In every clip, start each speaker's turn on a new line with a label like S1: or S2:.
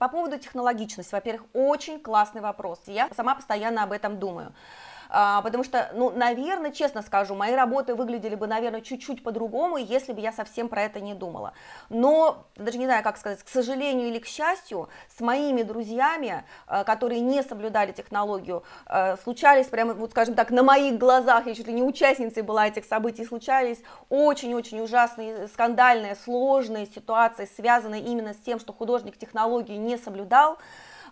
S1: По поводу технологичности, во-первых, очень классный вопрос. Я сама постоянно об этом думаю. А, потому что, ну, наверное, честно скажу, мои работы выглядели бы, наверное, чуть-чуть по-другому, если бы я совсем про это не думала. Но, даже не знаю, как сказать, к сожалению или к счастью, с моими друзьями, а, которые не соблюдали технологию, а, случались прямо, вот скажем так, на моих глазах, я чуть ли не участницей была этих событий, случались очень-очень ужасные, скандальные, сложные ситуации, связанные именно с тем, что художник технологии не соблюдал,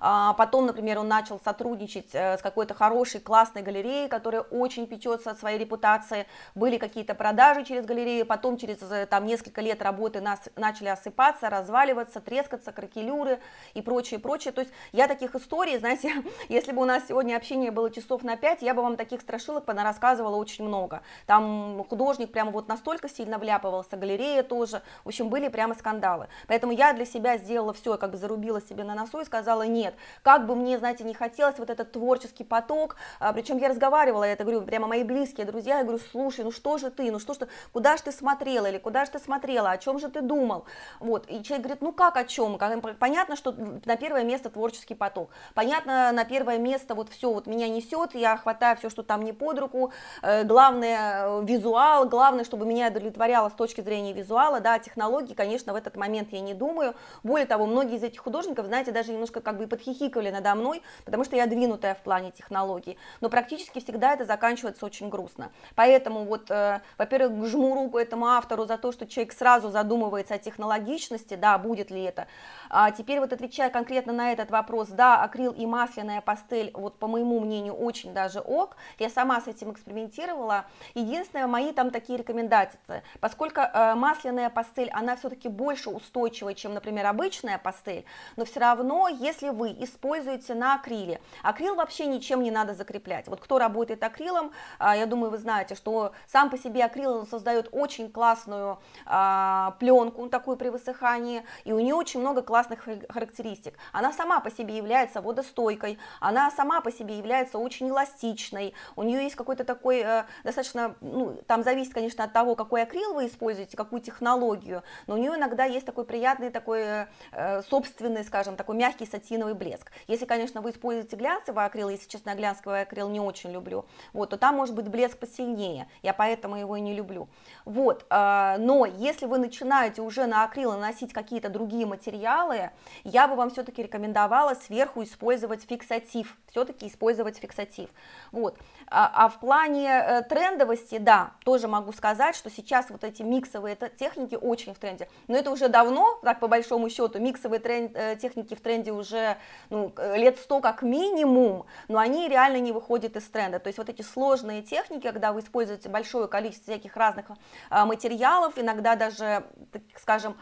S1: а, потом, например, он начал сотрудничать э, с какой-то хорошей, классной галереей, которая очень печется от своей репутации. Были какие-то продажи через галерею, потом через э, там, несколько лет работы нас начали осыпаться, разваливаться, трескаться, кракелюры и прочее, прочее. То есть я таких историй, знаете, если бы у нас сегодня общение было часов на 5, я бы вам таких страшилок рассказывала очень много. Там художник прямо вот настолько сильно вляпывался, галерея тоже. В общем, были прямо скандалы. Поэтому я для себя сделала все, как бы зарубила себе на носу и сказала, нет, нет. Как бы мне, знаете, не хотелось вот этот творческий поток, а, причем я разговаривала, я это говорю, прямо мои близкие друзья, я говорю, слушай, ну что же ты, ну что что, куда же ты смотрела или куда же ты смотрела, о чем же ты думал, вот, и человек говорит, ну как о чем, понятно, что на первое место творческий поток, понятно, на первое место вот все вот меня несет, я хватаю все, что там не под руку, э, главное э, визуал, главное, чтобы меня удовлетворяло с точки зрения визуала, да, технологии, конечно, в этот момент я не думаю, более того, многие из этих художников, знаете, даже немножко как бы и подхихикали надо мной, потому что я двинутая в плане технологий, но практически всегда это заканчивается очень грустно. Поэтому вот, э, во-первых, жму руку этому автору за то, что человек сразу задумывается о технологичности, да, будет ли это. А теперь вот отвечая конкретно на этот вопрос, да, акрил и масляная пастель, вот по моему мнению, очень даже ок, я сама с этим экспериментировала, единственное, мои там такие рекомендации, поскольку э, масляная пастель, она все-таки больше устойчивая, чем, например, обычная пастель, но все равно, если вы используете на акриле. Акрил вообще ничем не надо закреплять. Вот кто работает акрилом, а, я думаю, вы знаете, что сам по себе акрил создает очень классную а, пленку, такую при высыхании, и у нее очень много классных характеристик. Она сама по себе является водостойкой, она сама по себе является очень эластичной, у нее есть какой-то такой э, достаточно, ну, там зависит, конечно, от того, какой акрил вы используете, какую технологию, но у нее иногда есть такой приятный, такой э, э, собственный, скажем, такой мягкий сатиновый блеск. Если, конечно, вы используете глянцевый акрил, если честно, глянцевый акрил не очень люблю, вот, то там может быть блеск посильнее, я поэтому его и не люблю. Вот, а, но если вы начинаете уже на акрил наносить какие-то другие материалы, я бы вам все-таки рекомендовала сверху использовать фиксатив, все-таки использовать фиксатив. Вот. А, а в плане э, трендовости, да, тоже могу сказать, что сейчас вот эти миксовые техники очень в тренде, но это уже давно, так по большому счету, миксовые тренд, э, техники в тренде уже ну, лет 100 как минимум, но они реально не выходят из тренда. То есть вот эти сложные техники, когда вы используете большое количество всяких разных а, материалов, иногда даже, так скажем,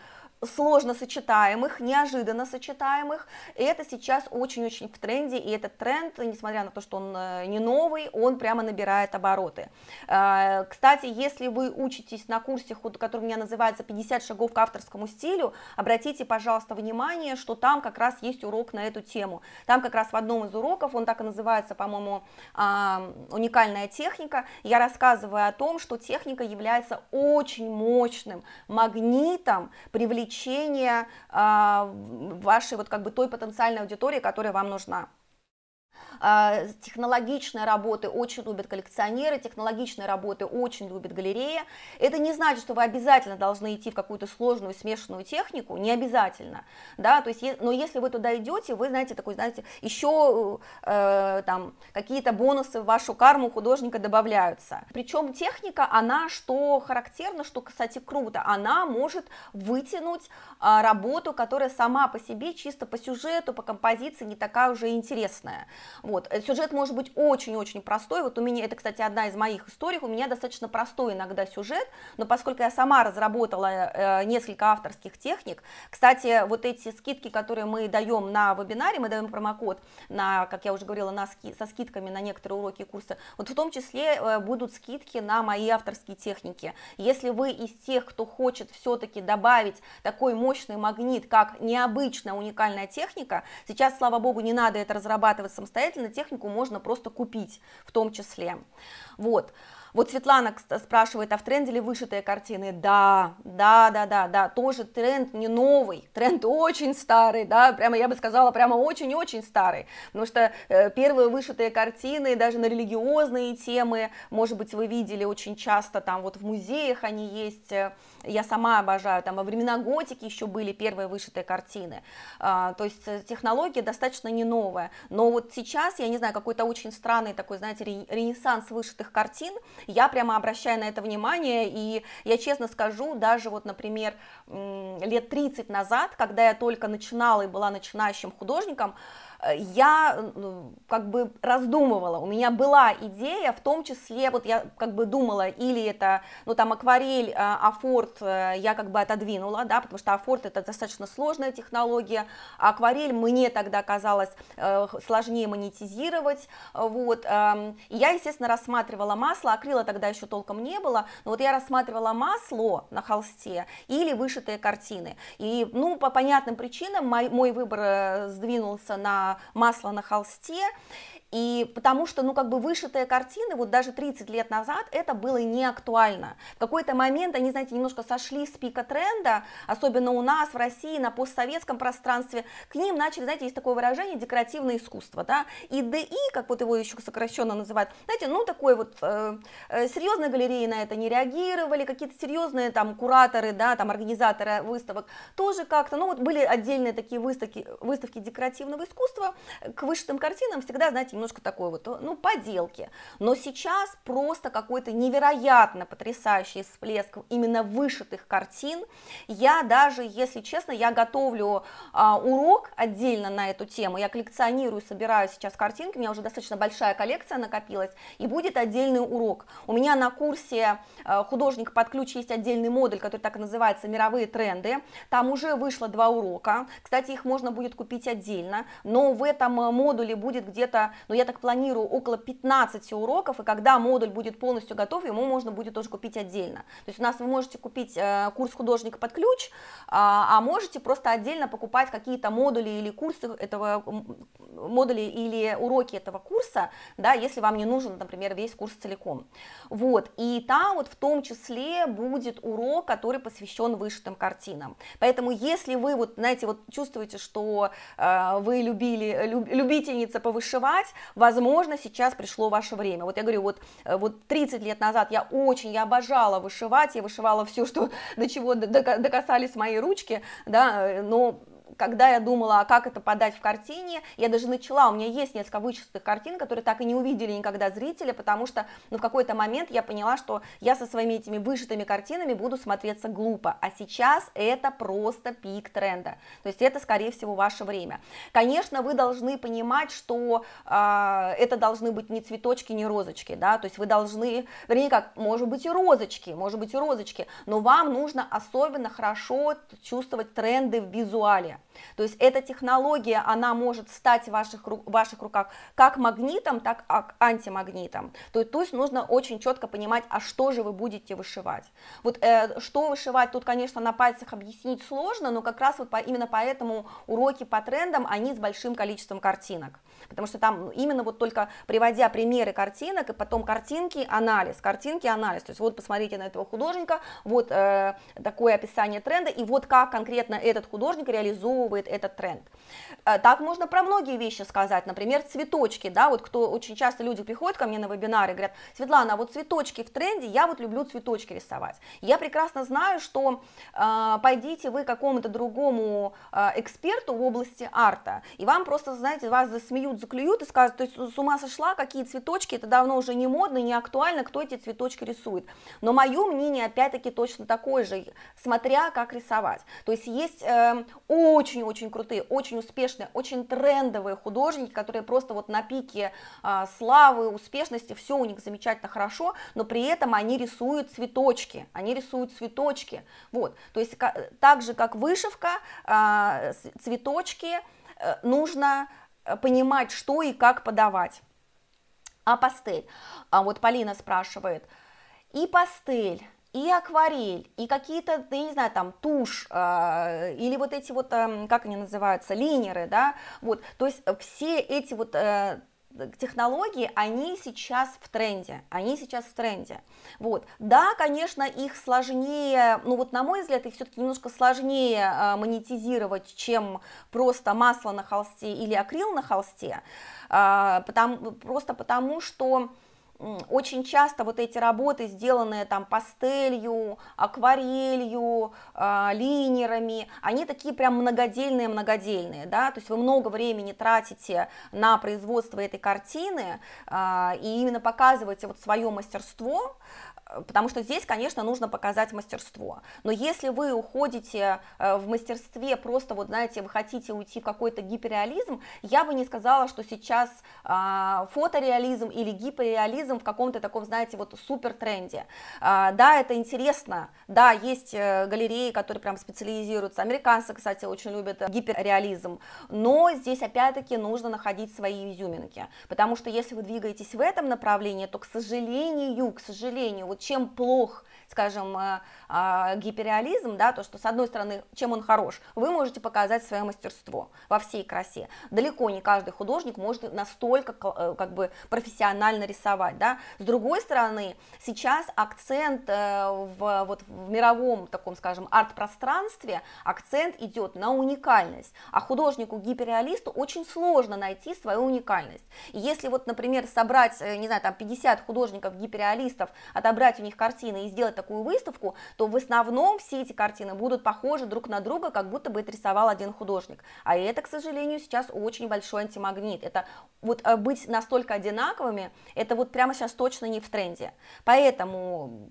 S1: сложно сочетаемых, неожиданно сочетаемых. И это сейчас очень-очень в тренде, и этот тренд, несмотря на то, что он э, не новый, он прямо набирает обороты. А, кстати, если вы учитесь на курсе, который у меня называется «50 шагов к авторскому стилю», обратите, пожалуйста, внимание, что там как раз есть урок на эту тему. Там как раз в одном из уроков, он так и называется, по-моему, а, «Уникальная техника», я рассказываю о том, что техника является очень мощным магнитом, привлекательным привлечения а, вашей вот как бы той потенциальной аудитории, которая вам нужна. А, технологичные работы очень любят коллекционеры, технологичные работы очень любят галереи. Это не значит, что вы обязательно должны идти в какую-то сложную смешанную технику, не обязательно, да, то есть, но если вы туда идете, вы, знаете, такой, знаете, еще э, там какие-то бонусы в вашу карму художника добавляются. Причем техника, она, что характерно, что, кстати, круто, она может вытянуть э, работу, которая сама по себе чисто по сюжету, по композиции не такая уже интересная. Вот. Э, сюжет может быть очень-очень простой. Вот у меня, это, кстати, одна из моих историй, у меня достаточно простой иногда сюжет, но поскольку я сама разработала э, несколько авторских техник, кстати, вот эти скидки, которые мы даем на вебинаре, мы даем промокод на, как я уже говорила, на ски, со скидками на некоторые уроки и курсы, вот в том числе э, будут скидки на мои авторские техники. Если вы из тех, кто хочет все-таки добавить такой мощный магнит, как необычная уникальная техника, сейчас, слава богу, не надо это разрабатывать самостоятельно, самостоятельно, технику можно просто купить в том числе. Вот. Вот Светлана спрашивает, а в тренде ли вышитые картины? Да, да, да, да, да, тоже тренд не новый, тренд очень старый, да, прямо я бы сказала, прямо очень-очень старый, потому что э, первые вышитые картины, даже на религиозные темы, может быть, вы видели очень часто там вот в музеях они есть, э, я сама обожаю, там во времена готики еще были первые вышитые картины, а, то есть э, технология достаточно не новая, но вот сейчас, я не знаю, какой-то очень странный такой, знаете, ренессанс вышитых картин, я прямо обращаю на это внимание, и я честно скажу, даже вот, например, лет 30 назад, когда я только начинала и была начинающим художником, Э, я ну, как бы раздумывала, у меня была идея, в том числе, вот я как бы думала, или это, ну там акварель, э, афорт э, я как бы отодвинула, да, потому что афорт это достаточно сложная технология, а акварель мне тогда казалось сложнее монетизировать, вот, эм, я, естественно, рассматривала масло, акрила тогда еще толком не было, но вот я рассматривала масло на холсте или вышитые картины, и, ну, по понятным причинам мой, мой выбор сдвинулся на масло на холсте. И потому что, ну, как бы вышитые картины, вот даже 30 лет назад это было не актуально. В какой-то момент они, знаете, немножко сошли с пика тренда, особенно у нас в России, на постсоветском пространстве. К ним начали, знаете, есть такое выражение декоративное искусство, да, и ДИ, как вот его еще сокращенно называют, знаете, ну, такой вот, э, э серьезные галереи на это не реагировали, какие-то серьезные там кураторы, да, там организаторы выставок тоже как-то, ну, вот были отдельные такие выставки, выставки декоративного искусства, к вышитым картинам всегда, знаете, немножко такой вот, ну, поделки. Но сейчас просто какой-то невероятно потрясающий всплеск именно вышитых картин. Я даже, если честно, я готовлю а, урок отдельно на эту тему. Я коллекционирую, собираю сейчас картинки, у меня уже достаточно большая коллекция накопилась, и будет отдельный урок. У меня на курсе а, художник под ключ есть отдельный модуль, который так и называется «Мировые тренды». Там уже вышло два урока. Кстати, их можно будет купить отдельно, но в этом а, модуле будет где-то но я так планирую около 15 уроков, и когда модуль будет полностью готов, ему можно будет тоже купить отдельно. То есть у нас вы можете купить э, курс художника под ключ, а, а можете просто отдельно покупать какие-то модули или курсы этого модули или уроки этого курса, да, если вам не нужен, например, весь курс целиком. Вот, и там вот в том числе будет урок, который посвящен вышитым картинам. Поэтому если вы вот, знаете, вот чувствуете, что э, вы любили, люб, любительница повышивать, возможно, сейчас пришло ваше время. Вот я говорю, вот, э, вот 30 лет назад я очень, я обожала вышивать, я вышивала все, что, до чего докасались мои ручки, да, э, но когда я думала, а как это подать в картине, я даже начала, у меня есть несколько вычистых картин, которые так и не увидели никогда зрители, потому что ну, в какой-то момент я поняла, что я со своими этими вышитыми картинами буду смотреться глупо, а сейчас это просто пик тренда, то есть это, скорее всего, ваше время. Конечно, вы должны понимать, что э, это должны быть не цветочки, не розочки, да, то есть вы должны, вернее, как, может быть и розочки, может быть и розочки, но вам нужно особенно хорошо чувствовать тренды в визуале, то есть эта технология, она может стать в ваших, в ваших руках как магнитом, так и а, антимагнитом. То есть, нужно очень четко понимать, а что же вы будете вышивать. Вот э, что вышивать, тут, конечно, на пальцах объяснить сложно, но как раз вот по, именно поэтому уроки по трендам, они с большим количеством картинок. Потому что там ну, именно вот только приводя примеры картинок, и потом картинки, анализ, картинки, анализ. То есть вот посмотрите на этого художника, вот э, такое описание тренда, и вот как конкретно этот художник реализует сформировывает этот тренд. Э, так можно про многие вещи сказать, например, цветочки, да, вот кто очень часто люди приходят ко мне на вебинары и говорят, Светлана, а вот цветочки в тренде, я вот люблю цветочки рисовать. Я прекрасно знаю, что э, пойдите вы какому-то другому э, эксперту в области арта, и вам просто, знаете, вас засмеют, заклюют и скажут, ты с ума сошла, какие цветочки, это давно уже не модно, не актуально, кто эти цветочки рисует. Но мое мнение, опять-таки, точно такое же, смотря как рисовать. То есть есть э, очень очень-очень крутые, очень успешные, очень трендовые художники, которые просто вот на пике а, славы, успешности, все у них замечательно хорошо, но при этом они рисуют цветочки, они рисуют цветочки, вот, то есть как, так же, как вышивка, а, цветочки а, нужно э, понимать, что и как подавать. А пастель? А вот Полина спрашивает, и пастель, и акварель, и какие-то, я не знаю, там, тушь, э, или вот эти вот, э, как они называются, линеры, да, вот, то есть э, все эти вот э, технологии, они сейчас в тренде, они сейчас в тренде, вот, да, конечно, их сложнее, ну вот на мой взгляд, их все-таки немножко сложнее э, монетизировать, чем просто масло на холсте или акрил на холсте, а, потому, просто потому что очень часто вот эти работы, сделанные там пастелью, акварелью, э, линерами, они такие прям многодельные-многодельные, да, то есть вы много времени тратите на производство этой картины э, и именно показываете вот свое мастерство, Э, потому что здесь, конечно, нужно показать мастерство. Но если вы уходите э, в мастерстве, просто вот, знаете, вы хотите уйти в какой-то гиперреализм, я бы не сказала, что сейчас а, фотореализм или гиперреализм в каком-то таком, знаете, вот супер тренде. А, да, это интересно, да, есть э, галереи, которые прям специализируются, американцы, кстати, очень любят гиперреализм, но здесь опять-таки нужно находить свои изюминки, потому что если вы двигаетесь в этом направлении, то, к сожалению, к сожалению, вот чем плох скажем, э, а, гиперреализм, да, то, что с одной стороны, чем он хорош, вы можете показать свое мастерство во всей красе. Далеко не каждый художник может настолько э, как бы профессионально рисовать, да. С другой стороны, сейчас акцент э, в, вот, в мировом таком, скажем, арт-пространстве, акцент идет на уникальность, а художнику-гиперреалисту очень сложно найти свою уникальность. И если вот, например, собрать, не знаю, там 50 художников-гиперреалистов, отобрать у них картины и сделать такую выставку, то в основном все эти картины будут похожи друг на друга, как будто бы это рисовал один художник. А это, к сожалению, сейчас очень большой антимагнит. Это вот э, быть настолько одинаковыми, это вот прямо сейчас точно не в тренде. Поэтому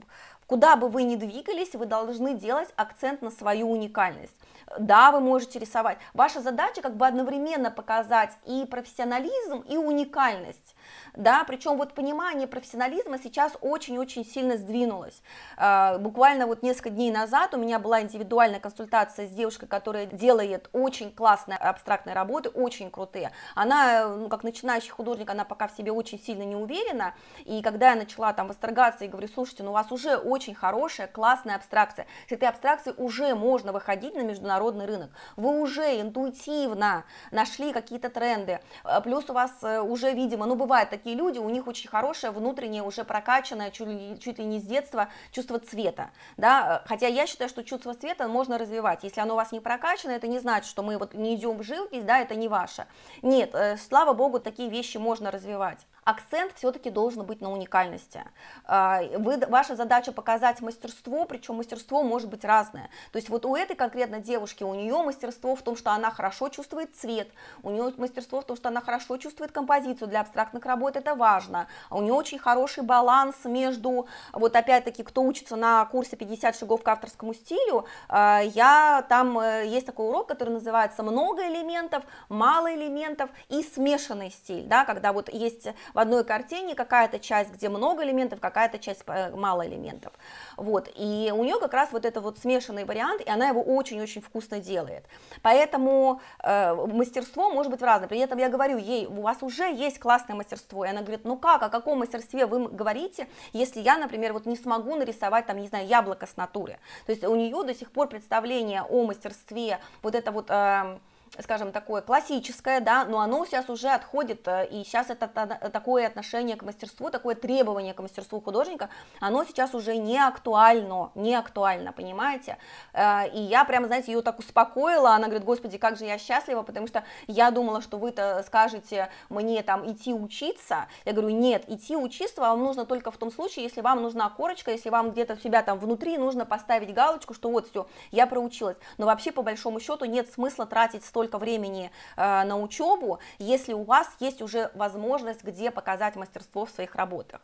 S1: Куда бы вы ни двигались, вы должны делать акцент на свою уникальность. Да, вы можете рисовать. Ваша задача как бы одновременно показать и профессионализм, и уникальность да, причем вот понимание профессионализма сейчас очень-очень сильно сдвинулось. А, буквально вот несколько дней назад у меня была индивидуальная консультация с девушкой, которая делает очень классные абстрактные работы, очень крутые. Она, ну, как начинающий художник, она пока в себе очень сильно не уверена, и когда я начала там восторгаться и говорю, слушайте, ну у вас уже очень хорошая, классная абстракция, с этой абстракции уже можно выходить на международный рынок, вы уже интуитивно нашли какие-то тренды, а, плюс у вас э, уже, видимо, ну бывает такие такие люди, у них очень хорошее внутреннее, уже прокачанное, чуть ли, чуть ли не с детства, чувство цвета, да, хотя я считаю, что чувство цвета можно развивать, если оно у вас не прокачано, это не значит, что мы вот не идем в живопись, да, это не ваше, нет, э, слава богу, такие вещи можно развивать акцент все-таки должен быть на уникальности. А, вы, ваша задача показать мастерство, причем мастерство может быть разное. То есть вот у этой конкретно девушки, у нее мастерство в том, что она хорошо чувствует цвет, у нее мастерство в том, что она хорошо чувствует композицию, для абстрактных работ это важно, а у нее очень хороший баланс между, вот опять-таки, кто учится на курсе 50 шагов к авторскому стилю, а, я там, э, есть такой урок, который называется «Много элементов», «Мало элементов» и «Смешанный стиль», да, когда вот есть в одной картине какая-то часть, где много элементов, какая-то часть э, мало элементов. Вот. И у нее как раз вот это вот смешанный вариант, и она его очень-очень вкусно делает. Поэтому э, мастерство может быть разное. При этом я говорю ей, у вас уже есть классное мастерство. И она говорит, ну как, о каком мастерстве вы говорите, если я, например, вот не смогу нарисовать, там, не знаю, яблоко с натуры. То есть у нее до сих пор представление о мастерстве, вот это вот... Э, скажем, такое классическое, да, но оно сейчас уже отходит, э, и сейчас это э, такое отношение к мастерству, такое требование к мастерству художника, оно сейчас уже не актуально, не актуально, понимаете? Э, и я прям, знаете, ее так успокоила, она говорит, господи, как же я счастлива, потому что я думала, что вы-то скажете мне там идти учиться, я говорю, нет, идти учиться вам нужно только в том случае, если вам нужна корочка, если вам где-то себя там внутри нужно поставить галочку, что вот все, я проучилась, но вообще по большому счету нет смысла тратить столько столько времени э, на учебу, если у вас есть уже возможность, где показать мастерство в своих работах.